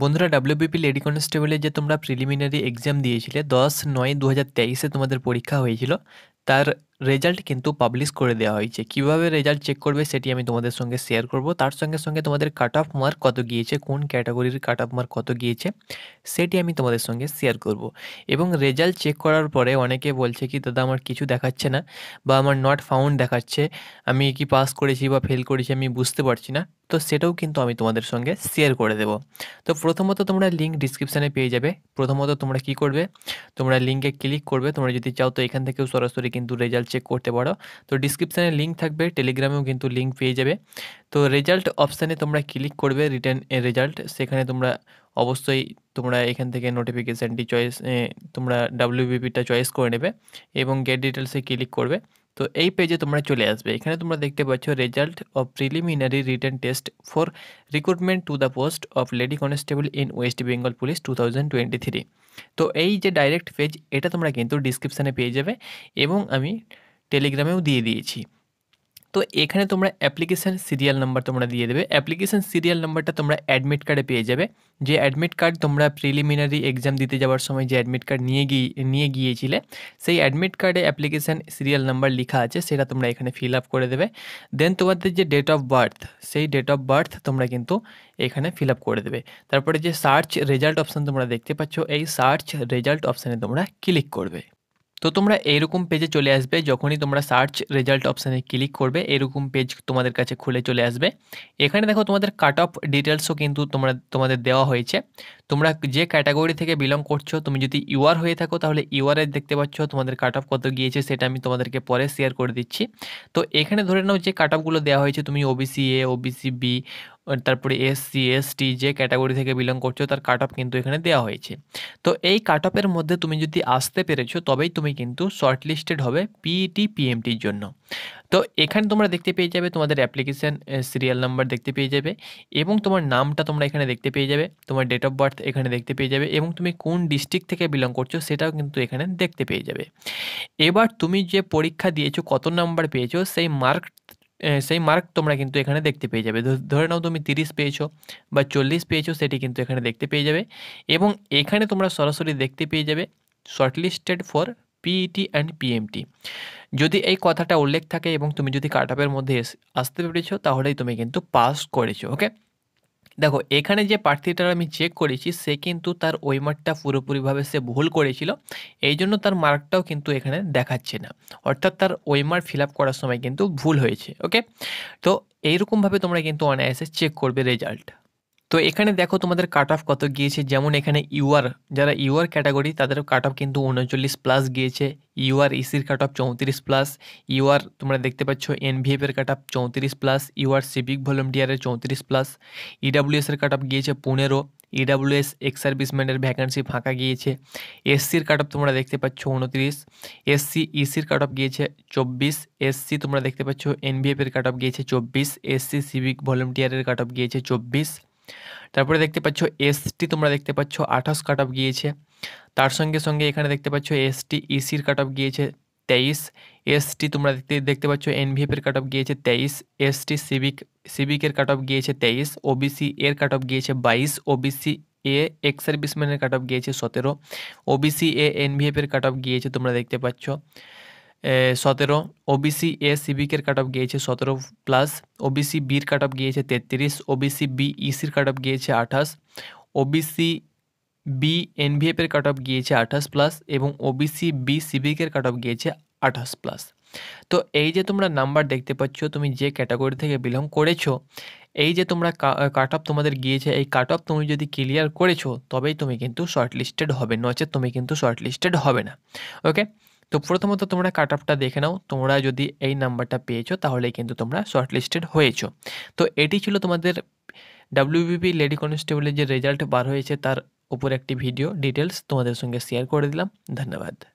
বন্ধুরা WBP lady কনস্টেবলে যে তোমরা প্রিলিমিনারি এক্সাম দিয়েছিলে দশ নয় দু হাজার তেইশে তোমাদের পরীক্ষা হয়েছিল তার রেজাল্ট কিন্তু পাবলিশ করে দেওয়া হয়েছে কিভাবে রেজাল্ট চেক করবে সেটি আমি তোমাদের সঙ্গে শেয়ার করব তার সঙ্গে সঙ্গে তোমাদের কাট অফ মার্ক কত গিয়েছে কোন ক্যাটাগরির কাট অফ মার্ক কত গিয়েছে সেটি আমি তোমাদের সঙ্গে শেয়ার করব এবং রেজাল্ট চেক করার পরে অনেকে বলছে কি দাদা আমার কিছু দেখাচ্ছে না বা আমার নট ফাউন্ড দেখাচ্ছে আমি কি পাস করেছি বা ফেল করেছি আমি বুঝতে পারছি না তো সেটাও কিন্তু আমি তোমাদের সঙ্গে শেয়ার করে দেব তো প্রথমত তোমরা লিঙ্ক ডিসক্রিপশানে পেয়ে যাবে প্রথমত তোমরা কি করবে তোমরা লিঙ্কে ক্লিক করবে তোমরা যদি চাও তো এখান থেকেও সরাসরি কিন্তু রেজাল্ট চেক করতে পারো তো ডিসক্রিপশানে লিঙ্ক থাকবে টেলিগ্রামেও কিন্তু লিঙ্ক পেয়ে যাবে তো রেজাল্ট অপশানে তোমরা ক্লিক করবে রিটার্ন রেজাল্ট সেখানে তোমরা অবশ্যই তোমরা এখান থেকে নোটিফিকেশানটি চয়েস তোমরা ডাব্লিউবিপিটা চয়েস করে নেবে এবং গেট ডিটেলসে ক্লিক করবে তো এই পেজে তোমরা চলে আসবে এখানে তোমরা দেখতে পাচ্ছ result of preliminary written test for recruitment to the post of lady constable in West Bengal police টু তো এই যে ডাইরেক্ট পেজ এটা তোমরা কিন্তু ডিসক্রিপশানে পেয়ে যাবে এবং আমি টেলিগ্রামেও দিয়ে দিয়েছি তো এখানে তোমরা অ্যাপ্লিকেশান সিরিয়াল নাম্বার তোমরা দিয়ে দেবে অ্যাপ্লিকেশান সিরিয়াল নাম্বারটা তোমরা অ্যাডমিট কার্ডে পেয়ে যাবে যে অ্যাডমিট কার্ড তোমরা প্রিলিমিনারি এক্সাম দিতে যাওয়ার সময় যে অ্যাডমিট কার্ড নিয়ে গিয়ে নিয়ে গিয়েছিলে সেই অ্যাডমিট কার্ডে অ্যাপ্লিকেশান সিরিয়াল নাম্বার লেখা আছে সেটা তোমরা এখানে ফিল আপ করে দেবে দেন তোমাদের যে ডেট অফ বার্থ সেই ডেট অফ বার্থ তোমরা কিন্তু এখানে ফিল আপ করে দেবে তারপরে যে সার্চ রেজাল্ট অপশান তোমরা দেখতে পাচ্ছ এই সার্চ রেজাল্ট অপশানে তোমরা ক্লিক করবে তো তোমরা এরকম পেজে চলে আসবে যখনই তোমরা সার্চ রেজাল্ট অপশানে ক্লিক করবে এরকম পেজ তোমাদের কাছে খুলে চলে আসবে এখানে দেখো তোমাদের কাট অফ ডিটেলসও কিন্তু তোমরা তোমাদের দেওয়া হয়েছে তোমরা যে ক্যাটাগরি থেকে বিলং করছো তুমি যদি ইউআর হয়ে থাকো তাহলে ইউআরএ দেখতে পাচ্ছ তোমাদের কাট অফ কত গিয়েছে সেটা আমি তোমাদেরকে পরে শেয়ার করে দিচ্ছি তো এখানে ধরে নাও যে কাট অফগুলো দেওয়া হয়েছে তুমি ওবিসি এ ওবিসি বি তারপরে এসসি এসটি যে ক্যাটাগরি থেকে বিলং করছো তার কাট অফ কিন্তু এখানে দেওয়া হয়েছে তো এই কাট অফের মধ্যে তুমি যদি আসতে পেরেছো তবেই তুমি কিন্তু শর্টলিস্টেড হবে পিইটি পিএমটির e জন্য তো এখানে তোমরা দেখতে পেয়ে যাবে তোমাদের অ্যাপ্লিকেশান সিরিয়াল নাম্বার দেখতে পেয়ে যাবে এবং তোমার নামটা তোমরা এখানে দেখতে পেয়ে যাবে তোমার ডেট অফ বার্থ এখানে দেখতে পেয়ে যাবে এবং তুমি কোন ডিস্ট্রিক্ট থেকে বিলং করছো সেটাও কিন্তু এখানে দেখতে পেয়ে যাবে এবার তুমি যে পরীক্ষা দিয়েছো কত নাম্বার পেয়েছো সেই মার্ক সেই মার্ক তোমরা কিন্তু এখানে দেখতে পেয়ে যাবে ধরে নাও তুমি তিরিশ পেয়েছো বা চল্লিশ পেয়েছো সেটি কিন্তু এখানে দেখতে পেয়ে যাবে এবং এখানে তোমরা সরাসরি দেখতে পেয়ে যাবে shortlisted for PET and PMT যদি এই কথাটা উল্লেখ থাকে এবং তুমি যদি কাট মধ্যে আসতে পেরেছো তাহলেই তুমি কিন্তু পাস করেছো ওকে দেখো এখানে যে প্রার্থীটার আমি চেক করেছি সে কিন্তু তার ওই মার্কটা পুরোপুরিভাবে সে ভুল করেছিল এই জন্য তার মার্কটাও কিন্তু এখানে দেখাচ্ছে না অর্থাৎ তার ওই মার্ক ফিল করার সময় কিন্তু ভুল হয়েছে ওকে তো এইরকমভাবে তোমরা কিন্তু অনায়াসে চেক করবে রেজাল্ট তো এখানে দেখো তোমাদের কাট অফ কত গিয়েছে যেমন এখানে ইউআর যারা ইউআর ক্যাটাগরি তাদের কাট অফ কিন্তু উনচল্লিশ প্লাস গিয়েছে ইউআর ইসির কাট অফ চৌত্রিশ প্লাস ইউআর তোমরা দেখতে পাচ্ছ এনভিএফের কাট অফ চৌত্রিশ প্লাস ইউআর সিভিক ভলেন্টিয়ারের চৌত্রিশ প্লাস ইডাব্লিউএসের কাট অফ গিয়েছে পনেরো ইডাব্লিউএস এক্স সার্ভিসম্যানের ভ্যাকান্সি ফাঁকা গিয়েছে এসসির কাট অফ তোমরা দেখতে পাচ্ছ উনত্রিশ এসসি ইসির কাট অফ গিয়েছে চব্বিশ এসসি তোমরা দেখতে পাচ্ছ এনভিএফের কাট অফ গিয়েছে চব্বিশ এসসি সিভিক ভলেন্টিয়ারের কাট অফ গিয়েছে চব্বিশ তারপরে দেখতে পাচ্ছো এসটি তোমরা দেখতে পাচ্ছো 28 কাটঅফ গিয়েছে তার সঙ্গে সঙ্গে এখানে দেখতে পাচ্ছো এসটি ইসি এর কাটঅফ গিয়েছে 23 এসটি তোমরা দেখতে দেখতে পাচ্ছো এনভিএফ এর কাটঅফ গিয়েছে 23 এসটি सिवিক सिवিকের কাটঅফ গিয়েছে 23 ओबीसी এর কাটঅফ গিয়েছে 22 ओबीसी এ এক্স সার্ভিসম্যান এর কাটঅফ গিয়েছে 17 ओबीसी এ এনভিএফ এর কাটঅফ গিয়েছে তোমরা দেখতে পাচ্ছো সতেরো ওবিসি এ সিভিকের কাট অফ গিয়েছে সতেরো প্লাস ওবিসি বির কাট অফ গিয়েছে তেত্রিশ ওবিসি বি ইসির কাট অফ গিয়েছে আঠাশ ওবিসি বি এনভিএফের কাট অফ গিয়েছে আঠাশ প্লাস এবং ওবিসি বি সিভিকের কাট অফ গিয়েছে আঠাশ প্লাস তো এই যে তোমরা নাম্বার দেখতে পাচ্ছ তুমি যে ক্যাটাগরি থেকে বিলং করেছো এই যে তোমরা কাট অফ তোমাদের গিয়েছে এই কাট অফ তুমি যদি ক্লিয়ার করেছো তবেই তুমি কিন্তু শর্ট লিস্টেড হবে নচে তুমি কিন্তু শর্ট লিস্টেড হবে না ওকে তো প্রথমত তোমরা কাট অফটা দেখে নাও তোমরা যদি এই নাম্বারটা পেয়েছো তাহলে কিন্তু তোমরা শর্টলিস্টেড হয়েছো তো এটি ছিল তোমাদের ডাব্লিউবিপি লেডি কনস্টেবলের যে রেজাল্ট বার হয়েছে তার উপর একটি ভিডিও ডিটেলস তোমাদের সঙ্গে শেয়ার করে দিলাম ধন্যবাদ